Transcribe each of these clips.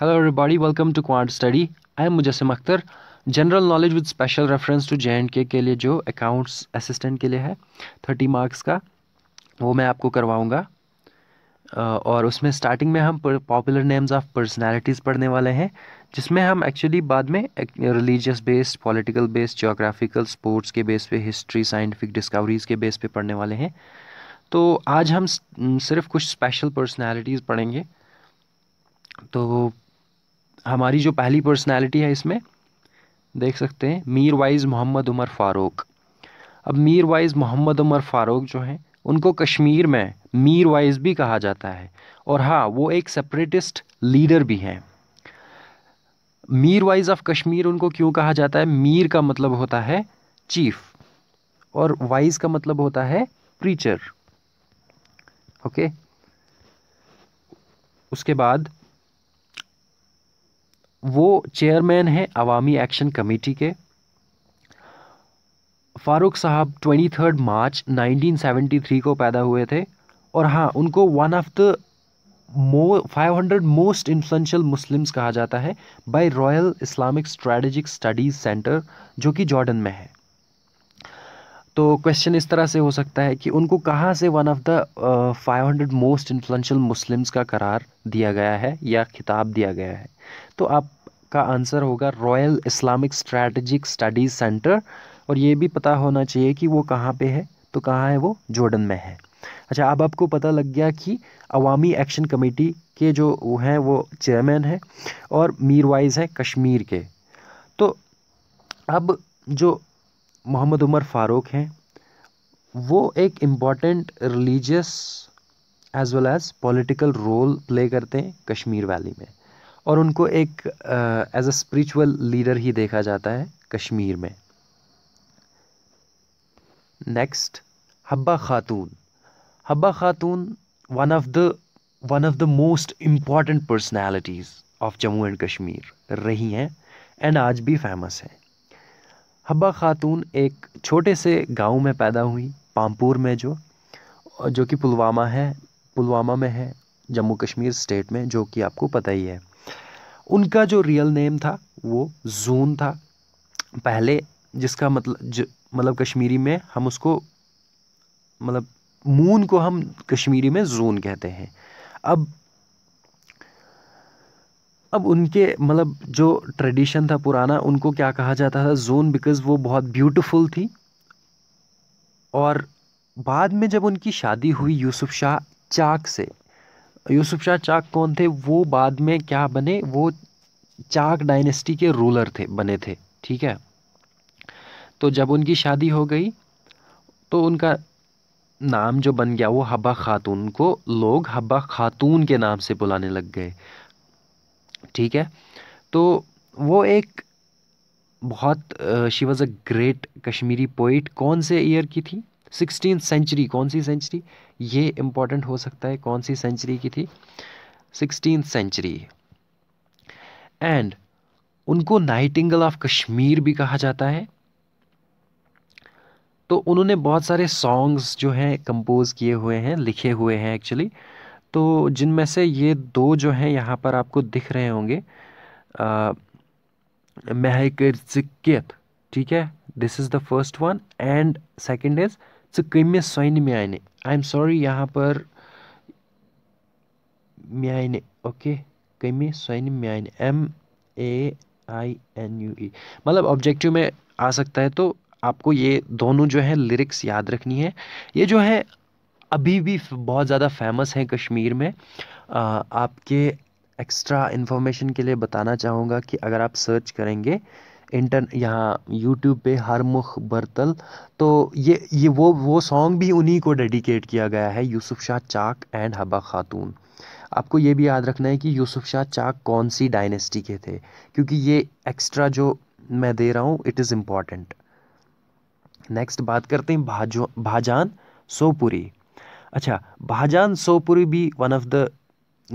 Hello everybody, welcome to Quant study I am Mujassam Akhtar general knowledge with special reference to J and K के लिए जो accounts assistant के लिए है thirty marks का वो मैं आपको करवाऊँगा और उसमें स्टार्टिंग में हम पॉपुलर नेम्स ऑफ पर्सनालिटीज़ पढ़ने वाले हैं जिसमें हम एक्चुअली बाद में religious based political based geographical sports के बेस पे हिस्ट्री साइंटिफिक डिस्कवरीज़ के बेस पे पढ़ने वाले हैं तो आज हम सिर्फ कुछ स्पेशल पर्सनैलिटीज़ पढ़ेंगे तो हमारी जो पहली पर्सनालिटी है इसमें देख सकते हैं मीर वाइज़ मोहम्मद उमर फ़ारूक अब मीर वाइज़ मोहम्मद उमर फ़ारूक जो हैं उनको कश्मीर में मीर वाइज़ भी कहा जाता है और हाँ वो एक सेपरेटिस्ट लीडर भी हैं मीर वाइज़ ऑफ कश्मीर उनको क्यों कहा जाता है मीर का मतलब होता है चीफ और वाइज़ का मतलब होता है प्रीचर ओके उसके बाद वो चेयरमैन हैं अवामी एक्शन कमेटी के फ़ारूक साहब twenty third March seventy three को पैदा हुए थे और हाँ उनको one of the mo hundred most influential Muslims कहा जाता है by royal Islamic strategic studies centre जो कि जॉर्डन में है तो क्वेश्चन इस तरह से हो सकता है कि उनको कहाँ से one of the five hundred most influential Muslims का करार दिया गया है या खिताब दिया गया है तो आपका आंसर होगा royal Islamic strategic studies centre और ये भी पता होना चाहिए कि वो कहाँ पे है तो कहाँ है वो जॉर्डन में है अच्छा अब आपको पता लग गया कि अवामी एक्शन कमेटी के जो वो हैं वो चेयरमैन हैं और मीर वाइज हैं कश्मीर के तो अब जो मोहम्मद उमर फ़ारूक हैं वो एक important religious as well as political role play करते हैं कश्मीर वैली में और उनको एक एज अ स्पिरिचुअल लीडर ही देखा जाता है कश्मीर में next Habba Khatoon Habba Khatoon one of the one of the most important personalities of Jammu and Kashmir रही हैं एंड आज भी फेमस हैं हब्बा ख़ातून एक छोटे से गांव में पैदा हुई पामपुर में जो जो कि पुलवामा है पुलवामा में है जम्मू कश्मीर स्टेट में जो कि आपको पता ही है उनका जो रियल नेम था वो जून था पहले जिसका मतलब ज मतलब कश्मीरी में हम उसको मतलब मून को हम कश्मीरी में जून कहते हैं अब अब उनके मतलब जो ट्रेडिशन था पुराना उनको क्या कहा जाता था जोन बिकॉज़ वो बहुत ब्यूटीफुल थी और बाद में जब उनकी शादी हुई यूसुफ शाह चाक से यूसुफ शाह चाक कौन थे वो बाद में क्या बने वो चाक डायनेस्टी के रूलर थे बने थे ठीक है तो जब उनकी शादी हो गई तो उनका नाम जो बन गया वो हब्बा खातून को लोग हब्बा खातून के नाम से बुलाने लग गए ठीक है तो वो एक बहुत she was a great Kashmiri poet कौन से ईयर की थी सिक्सटीन सेंचुरी कौन सी सेंचुरी ये इम्पोर्टेंट हो सकता है कौन सी सेंचुरी की थी सिक्सटीन सेंचुरी एंड उनको नाइटिंगल ऑफ कश्मीर भी कहा जाता है तो उन्होंने बहुत सारे सॉन्ग्स जो हैं कंपोज़ किए हुए हैं लिखे हुए हैं एक्चुअली तो जिनमें से ये दो जो हैं यहाँ पर आपको दिख रहे होंगे महक ज़िकियत ठीक है this is the first one and second is कमिस सोन माने आई एम सॉरी यहाँ पर माने ओके कमि सोइन माने M A I N U E मतलब ऑब्जेक्टिव में आ सकता है तो आपको ये दोनों जो है लिरिक्स याद रखनी है ये जो है अभी भी बहुत ज़्यादा फेमस हैं कश्मीर में आ, आपके एक्स्ट्रा इन्फॉर्मेशन के लिए बताना चाहूँगा कि अगर आप सर्च करेंगे इंटर यहाँ यूट्यूब पे हर मुख बर्तल तो ये ये वो वो सॉन्ग भी उन्हीं को डेडिकेट किया गया है यूसुफ शाह चाक एंड हबा खातून आपको ये भी याद रखना है कि यूसुफ शाह चाक कौन सी डायनेस्टी के थे क्योंकि ये एक्स्ट्रा जो मैं दे रहा हूँ इट इज़ इम्पॉर्टेंट नेक्स्ट बात करते हैं भाजो भाजान सोपुरी अच्छा भाजान सोपुरी भी one of the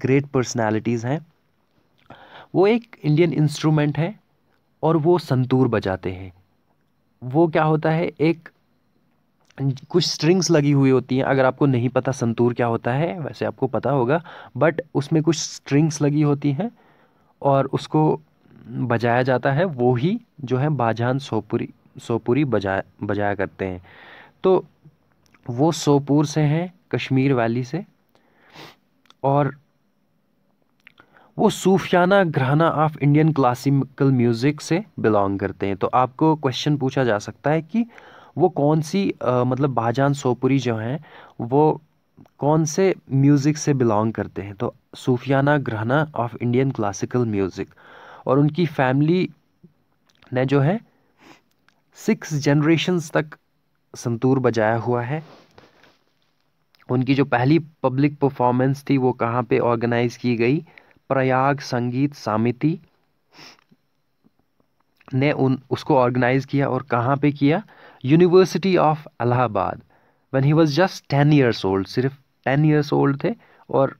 great personalities हैं वो एक इंडियन इंस्ट्रूमेंट है और वो संतूर बजाते हैं वो क्या होता है एक कुछ स्ट्रिंग्स लगी हुई होती हैं अगर आपको नहीं पता संतूर क्या होता है वैसे आपको पता होगा बट उसमें कुछ स्ट्रिंग्स लगी होती हैं और उसको बजाया जाता है वो ही जो है बाजान सोपुरी सोपुरी बजा बजाया करते हैं तो वो सोपुर से हैं कश्मीर वैली से और वो Sufiana Gharana of Indian classical music से बिलोंग करते हैं तो आपको क्वेश्चन पूछा जा सकता है कि वो कौन सी आ, मतलब बाजान सोपुरी जो हैं वो कौन से म्यूज़िक से बिलोंग करते हैं तो सूफियाना Gharana of Indian classical music और उनकी फैमिली ने जो है सिक्स जनरेशन्स तक संतूर बजाया हुआ है उनकी जो पहली पब्लिक परफॉर्मेंस थी वो कहाँ पे ऑर्गेनाइज की गई प्रयाग संगीत समिति ने उन उसको ऑर्गेनाइज़ किया और कहाँ पे किया university of Allahabad when he was just ten years old सिर्फ टेन ईयर्स ओल्ड थे और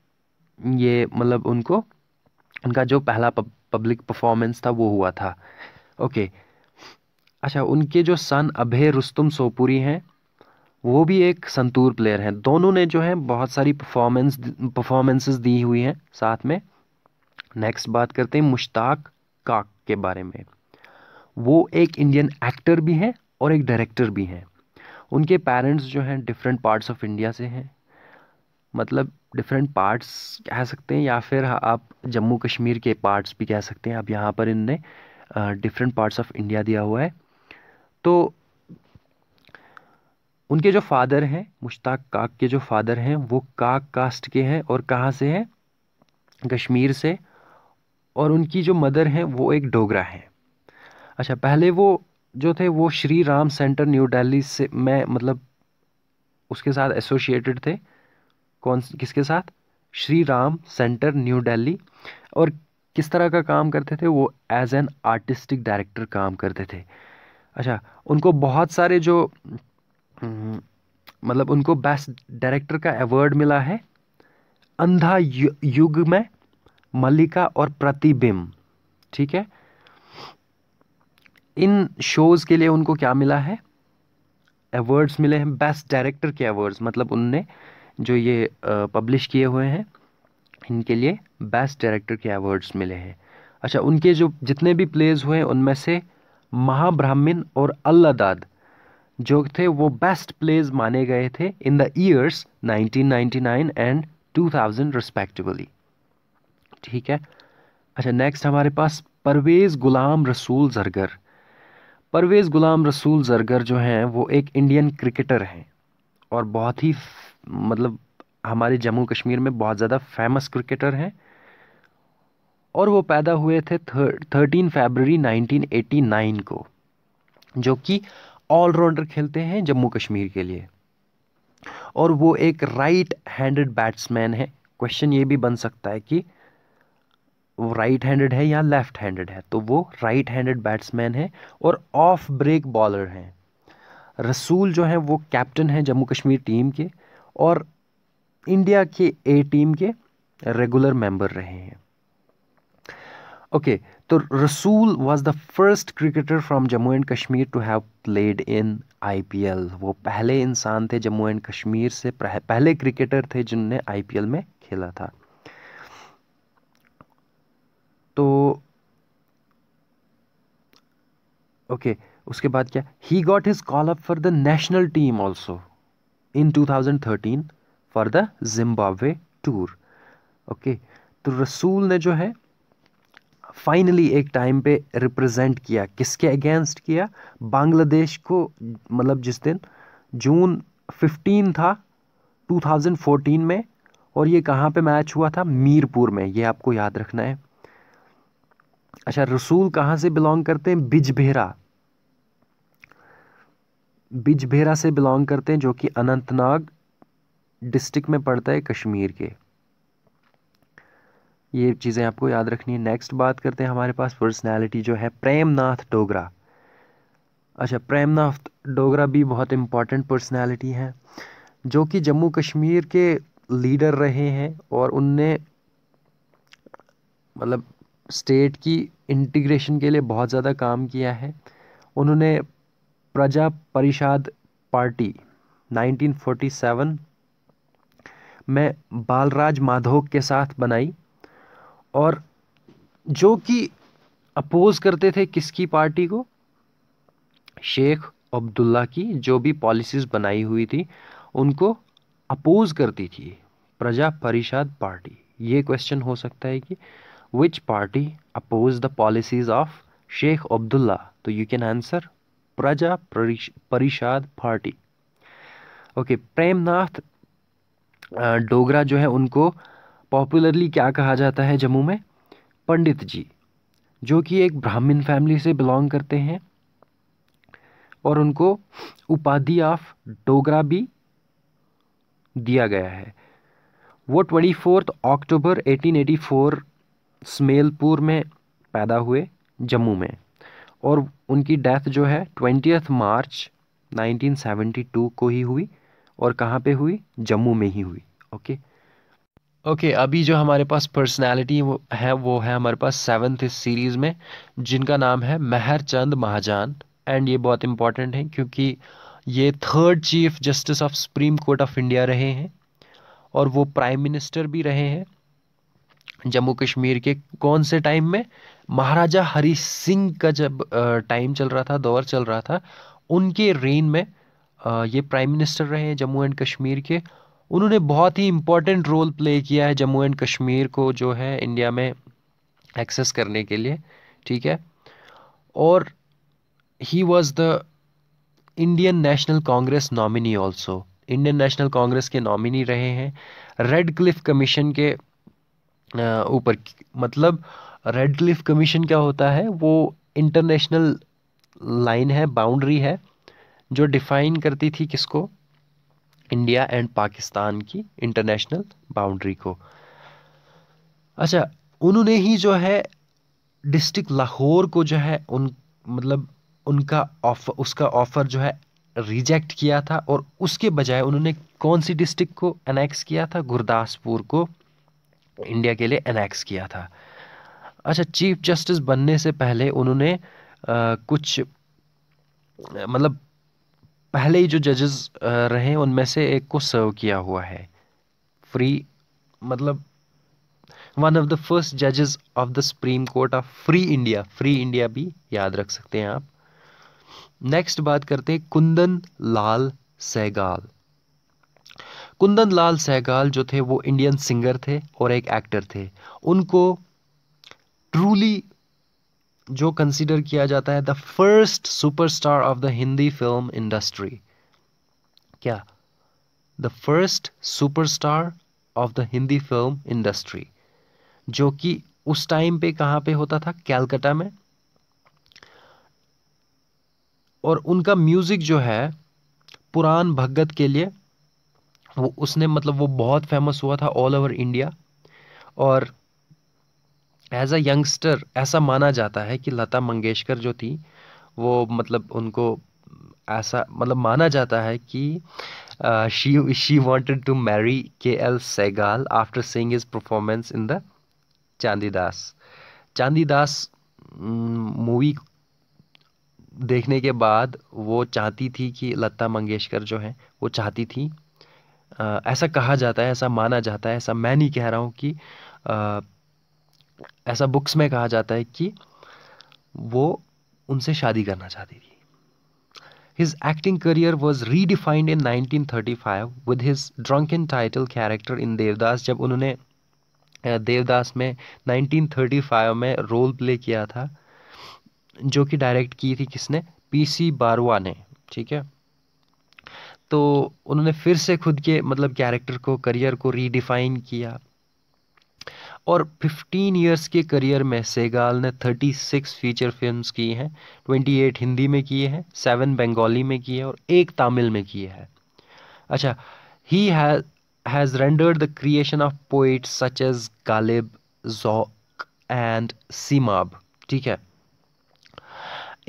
ये मतलब उनको उनका जो पहला पब्लिक परफॉर्मेंस था वो हुआ था ओके okay, अच्छा उनके जो सन अभय रुस्तुम सोपुरी हैं वो भी एक संतूर प्लेयर हैं दोनों ने जो है बहुत सारी परफॉर्मेंस परफॉर्मेंसेस दी हुई हैं साथ में नेक्स्ट बात करते हैं मुश्ताक काक के बारे में वो एक इंडियन एक्टर भी हैं और एक डायरेक्टर भी हैं उनके पेरेंट्स जो हैं डिफरेंट पार्ट्स ऑफ इंडिया से हैं मतलब डिफरेंट पार्ट्स कह सकते हैं या फिर आप जम्मू कश्मीर के पार्ट्स भी कह सकते हैं अब यहाँ पर इनने डिफरेंट पार्ट्स ऑफ इंडिया दिया हुआ है तो उनके जो फादर हैं मुश्ताक काक के जो फादर हैं वो काक कास्ट के हैं और कहाँ से हैं कश्मीर से और उनकी जो मदर हैं वो एक डोगरा हैं अच्छा पहले वो जो थे वो श्री राम सेंटर न्यू दिल्ली से मैं मतलब उसके साथ एसोसिएटेड थे कौन किसके साथ श्री राम सेंटर न्यू दिल्ली और किस तरह का काम करते थे वो एज एन आर्टिस्टिक डायरेक्टर काम करते थे अच्छा उनको बहुत सारे जो हम्म, मतलब उनको बेस्ट डायरेक्टर का अवार्ड मिला है अंधा यु, युग में मल्लिका और प्रतिबिंब ठीक है इन शोज़ के लिए उनको क्या मिला है अवार्ड्स मिले हैं बेस्ट डायरेक्टर के अवार्ड्स मतलब उनने जो ये पब्लिश किए हुए हैं इनके लिए बेस्ट डायरेक्टर के अवार्ड्स मिले हैं अच्छा उनके जो जितने भी प्लेज हुए उनमें से महाब्राह्मण और अल्लादाद जो थे वो बेस्ट प्लेज माने गए थे in the years 1999 and 2000 respectively ठीक है अच्छा नेक्स्ट हमारे पास परवेज़ गुलाम रसूल जरगर परवेज़ गुलाम रसूल जरगर जो हैं वो एक इंडियन क्रिकेटर हैं और बहुत ही मतलब हमारे जम्मू कश्मीर में बहुत ज़्यादा फेमस क्रिकेटर हैं और वो पैदा हुए थे थर्टीन फेबररी 1989 को जो कि ऑलराउंडर खेलते हैं जम्मू कश्मीर के लिए और वो एक राइट हैंडेड बैट्समैन है क्वेश्चन ये भी बन सकता है कि वो राइट हैंडेड है या लेफ्ट हैंडेड है तो वो राइट हैंडेड बैट्समैन है और ऑफ ब्रेक बॉलर हैं रसूल जो हैं वो कैप्टन हैं जम्मू कश्मीर टीम के और इंडिया के ए टीम के रेगुलर मेंबर रहे हैं ओके तो Rasool was the first cricketer from Jammu and Kashmir to have played in IPL वो पहले इंसान थे जम्मू एंड कश्मीर से पहले क्रिकेटर थे जिनने आईपीएल में खेला था तो ओके okay, उसके बाद क्या he got his call up for the national team also in 2013 for the Zimbabwe tour okay तो रसूल ने जो है फाइनली एक टाइम पे रिप्रेजेंट किया किसके अगेंस्ट किया बांग्लादेश को मतलब जिस दिन जून फिफ्टीन था 2014 में और ये कहाँ पे मैच हुआ था मीरपुर में ये आपको याद रखना है अच्छा रसूल कहाँ से बिलोंग करते हैं बिजभेरा बिजभेरा से बिलोंग करते हैं जो कि अनंतनाग डिस्ट्रिक्ट में पड़ता है कश्मीर के ये चीज़ें आपको याद रखनी है नेक्स्ट बात करते हैं हमारे पास पर्सनैलिटी जो है प्रेमनाथ डोगरा अच्छा प्रेमनाथ डोगरा भी बहुत इम्पॉर्टेंट पर्सनैलिटी हैं जो कि जम्मू कश्मीर के लीडर रहे हैं और उनने मतलब स्टेट की इंटीग्रेशन के लिए बहुत ज़्यादा काम किया है उन्होंने प्रजा परिषद पार्टी 1947 में बालराज माधोक के साथ बनाई और जो कि अपोज़ करते थे किसकी पार्टी को शेख अब्दुल्ला की जो भी पॉलिसीज़ बनाई हुई थी उनको अपोज़ करती थी प्रजा परिषद पार्टी ये क्वेश्चन हो सकता है कि which party oppose the policies of Sheikh Abdullah तो यू कैन आंसर प्रजा परिषद पार्टी ओके प्रेमनाथ डोगरा जो है उनको पॉपुलरली क्या कहा जाता है जम्मू में पंडित जी जो कि एक ब्राह्मण फैमिली से बिलोंग करते हैं और उनको उपाधि ऑफ डोगरा भी दिया गया है वो ट्वेंटी फोर्थ अक्टूबर 1884 स्मेलपुर में पैदा हुए जम्मू में और उनकी डेथ जो है ट्वेंटियथ मार्च 1972 को ही हुई और कहाँ पे हुई जम्मू में ही हुई ओके okay? ओके okay, अभी जो हमारे पास पर्सनालिटी है वो है हमारे पास सेवन्थ इस सीरीज़ में जिनका नाम है महर चंद महाजान एंड ये बहुत इम्पॉर्टेंट है क्योंकि ये third chief justice of supreme court of India रहे हैं और वो प्राइम मिनिस्टर भी रहे हैं जम्मू कश्मीर के कौन से टाइम में महाराजा हरी सिंह का जब टाइम चल रहा था दौर चल रहा था उनके रेन में ये प्राइम मिनिस्टर रहे हैं जम्मू एंड कश्मीर के उन्होंने बहुत ही इम्पोर्टेंट रोल प्ले किया है जम्मू एंड कश्मीर को जो है इंडिया में एक्सेस करने के लिए ठीक है और he was the Indian National Congress nominee also Indian National Congress के नॉमिनी रहे हैं रेड क्लिफ कमीशन के ऊपर मतलब रेड क्लिफ कमीशन क्या होता है वो इंटरनेशनल लाइन है बाउंड्री है जो डिफाइन करती थी किसको इंडिया एंड पाकिस्तान की इंटरनेशनल बाउंड्री को अच्छा उन्होंने ही जो है डिस्ट्रिक्ट लाहौर को जो है उन मतलब उनका ऑफर उसका ऑफ़र जो है रिजेक्ट किया था और उसके बजाय उन्होंने कौन सी डिस्ट्रिक्ट को एनेक्स किया था गुरदासपुर को इंडिया के लिए एनेक्स किया था अच्छा चीफ जस्टिस बनने से पहले उन्होंने आ, कुछ मतलब पहले ही जो जजेस रहे उनमें से एक को सर्व किया हुआ है फ्री मतलब वन ऑफ द फर्स्ट जजेस of the supreme court of free India free India भी याद रख सकते हैं आप नेक्स्ट बात करते हैं कुंदन लाल सहगाल कुंदन लाल सहगाल जो थे वो इंडियन सिंगर थे और एक एक्टर थे उनको ट्रूली जो कंसिडर किया जाता है the first superstar of the Hindi film industry क्या the first superstar of the Hindi film industry जो कि उस टाइम पे कहां पे होता था कैलकाटा में और उनका म्यूज़िक जो है पुराण भगत के लिए वो उसने मतलब वो बहुत फेमस हुआ था ऑल ओवर इंडिया और एज अ यंगस्टर ऐसा माना जाता है कि लता मंगेशकर जो थी वो मतलब उनको ऐसा मतलब माना जाता है कि she she wanted to marry K L Saigal after seeing his performance in the Chandidas Chandidas movie देखने के बाद वो चाहती थी कि लता मंगेशकर जो है वो चाहती थी आ, ऐसा कहा जाता है ऐसा माना जाता है ऐसा मैं नहीं कह रहा हूँ कि आ, ऐसा बुक्स में कहा जाता है कि वो उनसे शादी करना चाहती थी was redefined in nineteen thirty five 1935 his drunk in title character in Devdas जब उन्होंने देवदास में 1935 में रोल प्ले किया था जो कि डायरेक्ट की थी किसने पीसी बारवा ने ठीक है तो उन्होंने फिर से खुद के मतलब कैरेक्टर को करियर को रीडिफाइन किया और 15 इयर्स के करियर में सेगाल ने 36 फीचर फिल्म्स की हैं 28 हिंदी में किए हैं सेवन बंगाली में किए हैं और एक तमिल में किए हैं अच्छा he has rendered the creation of poet such as Ghalib Zauq and Seemab ठीक है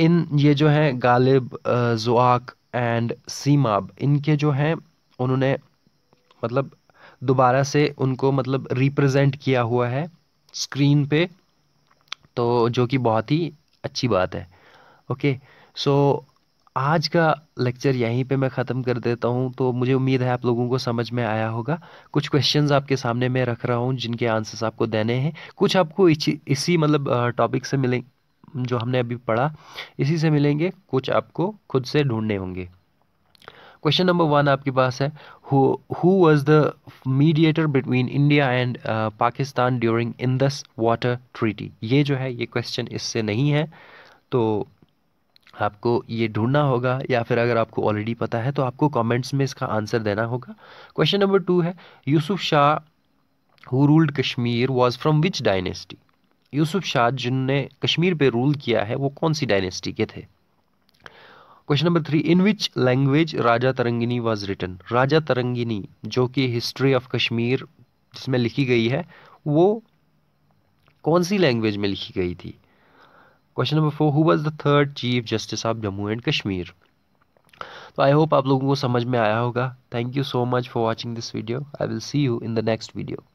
इन ये जो हैं गालिब जोआक एंड सीमाब इनके जो हैं उन्होंने मतलब दोबारा से उनको मतलब रिप्रेजेंट किया हुआ है स्क्रीन पे तो जो कि बहुत ही अच्छी बात है ओके सो आज का लेक्चर यहीं पे मैं ख़त्म कर देता हूँ तो मुझे उम्मीद है आप लोगों को समझ में आया होगा कुछ क्वेश्चंस आपके सामने मैं रख रहा हूँ जिनके आंसर्स आपको देने हैं कुछ आपको इसी मतलब टॉपिक से मिलेंगे जो हमने अभी पढ़ा इसी से मिलेंगे कुछ आपको खुद से ढूंढने होंगे क्वेश्चन नंबर वन आपके पास है who was the mediator between India and Pakistan during Indus Water Treaty ये जो है ये क्वेश्चन इससे नहीं है तो आपको ये ढूंढना होगा या फिर अगर आपको ऑलरेडी पता है तो आपको कमेंट्स में इसका आंसर देना होगा क्वेश्चन नंबर टू है Yusuf Shah who ruled Kashmir was from which dynasty Yusuf Shah जिनने कश्मीर पे रूल किया है वो कौन सी डायनेस्टी के थे question number three in which language Rajatarangini was written Rajatarangini जो कि हिस्ट्री ऑफ कश्मीर जिसमें लिखी गई है वो कौन सी लैंग्वेज में लिखी गई थी question number four who was the third chief justice of Jammu and Kashmir तो आई होप आप लोगों को समझ में आया होगा thank you so much for watching this video I will see you in the next video